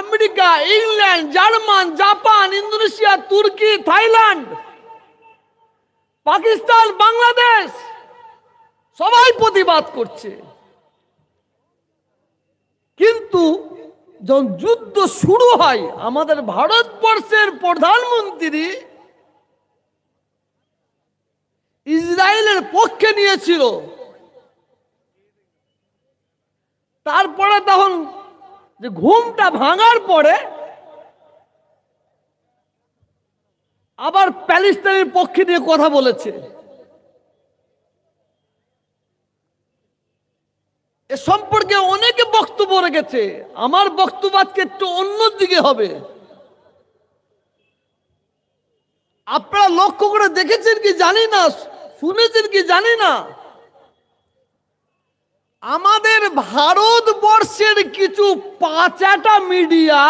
America England German Japan Indonesia তুর্কি Thailand Pakistan Bangladesh সবাই প্রতিবাদ করছে কিন্তু যখন যুদ্ধ শুরু হয় আমাদের ভারতবর্ষের প্রধানমন্ত্রী ইসরায়েলের পক্ষে নিয়েছিল তারপরে তখন যে ঘুমটা ভাঙার পরে আবার প্যালিস্তানের পক্ষে নিয়ে কথা বলেছে এ সম্পর্কে অনেকে বক্তব্য রেখেছে আমার বক্তব্য আজকে একটু অন্যদিকে হবে আপনারা লক্ষ্য করে দেখেছেন কি জানি না শুনেছেন কি জানি না আমাদের ভারতবর্ষের কিছু পাঁচাটা মিডিয়া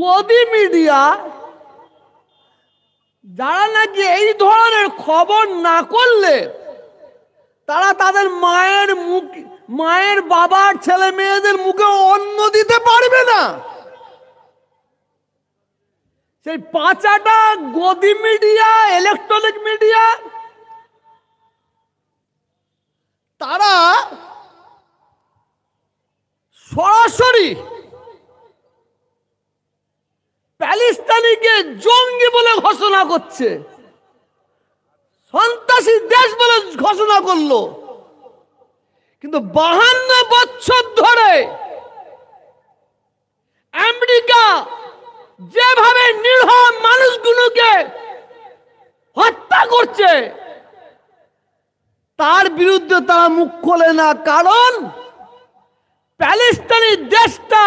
গদি মিডিয়া যারা নাকি এই ধরনের খবর না করলে তারা তাদের মায়ের মুখ মায়ের বাবার ছেলে মেয়েদের মুখে অন্ন দিতে পারবে না সেই পাঁচাটা গদি মিডিয়া ইলেকট্রনিক মিডিয়া তারা সরাসরি প্যালিস্তানিকে জঙ্গি বলে ঘোষণা করছে সন্ত্রাসী দেশ বলে ঘোষণা করলো কিন্তু বাহান্ন বছর ধরে আমেরিকা যেভাবে নির্ভর মানুষগুলোকে হত্যা করছে তার বিরুদ্ধে তারা মুখ খোলে না কারণ প্যালেস্তানি দেশটা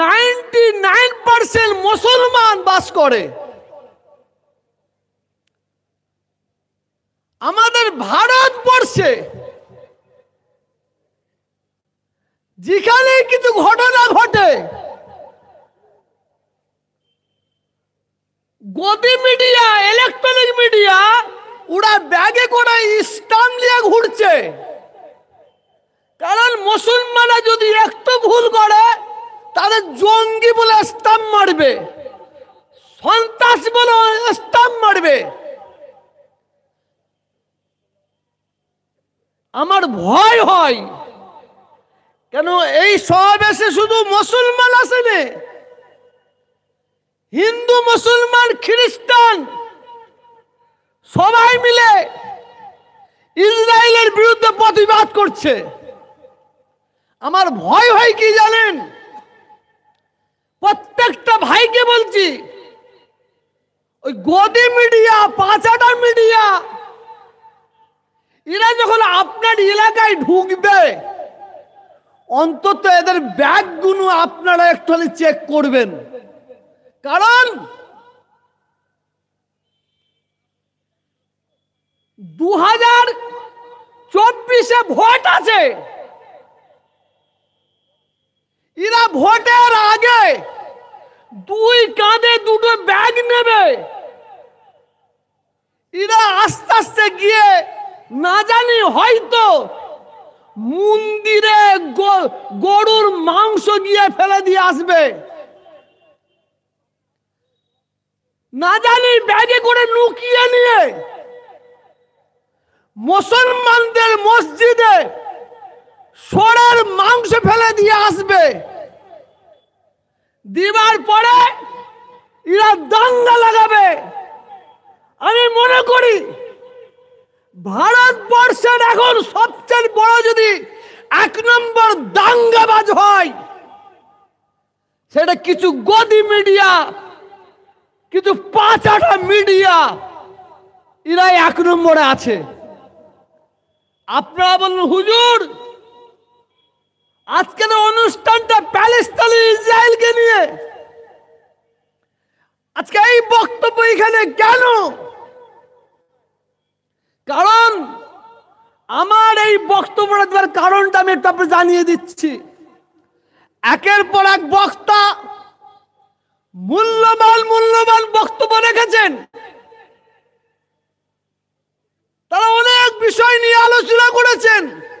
নাইনটি নাইন পার্সেন্ট মুসলমান বাস করে আমাদের ভারতবর্ষে যেখানে কিছু ঘটনা ঘটে গদি মিডিয়া ইলেকট্রনিক মিডিয়া ওরা ব্যাগে করে ইসলাম নিয়ে ঘুরছে কারণ মুসলমানরা যদি একটু ভুল করে তাদের জঙ্গি বলে স্তাম মারবে সন্ত্রাস বলে স্তাম মারবে আমার ভয় হয় কেন এই এসে শুধু মুসলমান আসেনি হিন্দু মুসলমান খ্রিস্টান সবাই মিলে ইসরায়েলের বিরুদ্ধে প্রতিবাদ করছে আমার ভয় হয় কি জানেন প্রত্যেকটা ভাইকে বলছি ওই গদি মিডিয়া পাঁচাটা মিডিয়া এরা যখন আপনার এলাকায় ঢুকবে অন্তত এদের ব্যাগগুলো আপনারা একটু চেক করবেন কারণ দু হাজার চব্বিশে ভোট আছে এরা ভোটের আগে দুই কাঁধে দুটো ব্যাগ নেবে এরা আস্তে আস্তে গিয়ে না জানি হয়তো মন্দিরে গরুর মাংস গিয়ে ফেলে দিয়ে আসবে না জানি ব্যাগে করে লুকিয়ে নিয়ে মুসলমানদের মসজিদে সরের মাংস ফেলে দিয়ে আসবে দিবার পরে এরা দাঙ্গা লাগাবে আমি মনে করি ভারতবর্ষের এখন সবচেয়ে বড় যদি এক নম্বর দাঙ্গাবাজ হয় সেটা কিছু গদি মিডিয়া কিছু পাঁচ আটা মিডিয়া এরা এক নম্বরে আছে আপনারা বলুন হুজুর আজকের অনুষ্ঠানটা প্যালেস্তানি ইসরায়েলকে নিয়ে আজকে এই বক্তব্য এখানে কেন কারণ আমার এই বক্তব্যটা দেওয়ার কারণটা আমি একটু জানিয়ে দিচ্ছি একের পর এক বক্তা মূল্যবান মূল্যবান বক্তব্য Amen.